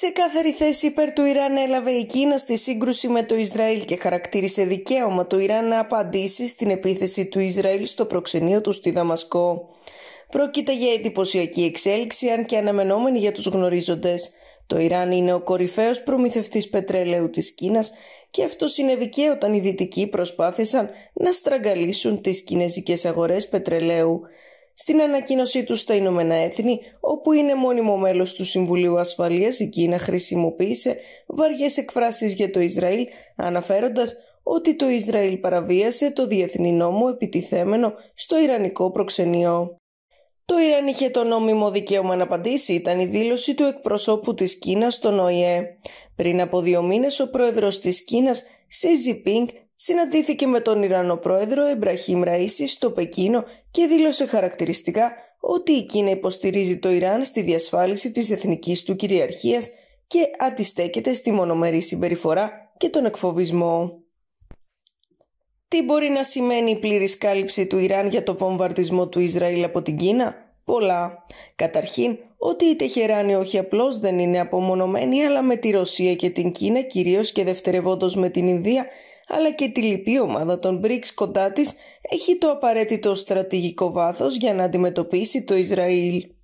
Ξεκάθαρη θέση υπέρ του Ιράν έλαβε η Κίνα στη σύγκρουση με το Ισραήλ και χαρακτήρισε δικαίωμα το Ιράν να απαντήσει στην επίθεση του Ισραήλ στο προξενείο του στη Δαμασκό. Πρόκειται για εντυπωσιακή εξέλιξη, αν και αναμενόμενη για τους γνωρίζοντες. Το Ιράν είναι ο κορυφαίος προμηθευτής πετρελαίου της Κίνας και αυτό είναι όταν οι Δυτικοί προσπάθησαν να στραγγαλίσουν τις κινέζικες αγορές πετρελαίου στην ανακοίνωσή του στα Ηνωμένα Έθνη, όπου είναι μόνιμο μέλος του Συμβουλίου Ασφαλείας, η Κίνα χρησιμοποίησε βαριές εκφράσεις για το Ισραήλ, αναφέροντας ότι το Ισραήλ παραβίασε το διεθνή νόμο επιτιθέμενο στο Ιρανικό προξενείο. Το Ιράν είχε το νόμιμο δικαίωμα να απαντήσει ήταν η δήλωση του εκπροσώπου της Κίνας στον ΟΗΕ. Πριν από δύο μήνες ο πρόεδρος της Κίνας, Σιζιπίνγκ, συναντήθηκε με τον Ιρανό πρόεδρο Εμπραχήμ Ραΐση στο Πεκίνο και δήλωσε χαρακτηριστικά ότι η Κίνα υποστηρίζει το Ιράν στη διασφάλιση της εθνικής του κυριαρχίας και αντιστέκεται στη μονομερή συμπεριφορά και τον εκφοβισμό. Τι μπορεί να σημαίνει η πλήρης κάλυψη του Ιράν για το βομβαρδισμό του Ισραήλ από την Κίνα? Πολλά. Καταρχήν, ότι η Τεχεράνη όχι απλώς δεν είναι απομονωμένη αλλά με τη Ρωσία και την Κίνα κυρίως και δευτερευόντως με την Ινδία αλλά και τη λυπή ομάδα των BRICS κοντά της έχει το απαραίτητο στρατηγικό βάθος για να αντιμετωπίσει το Ισραήλ.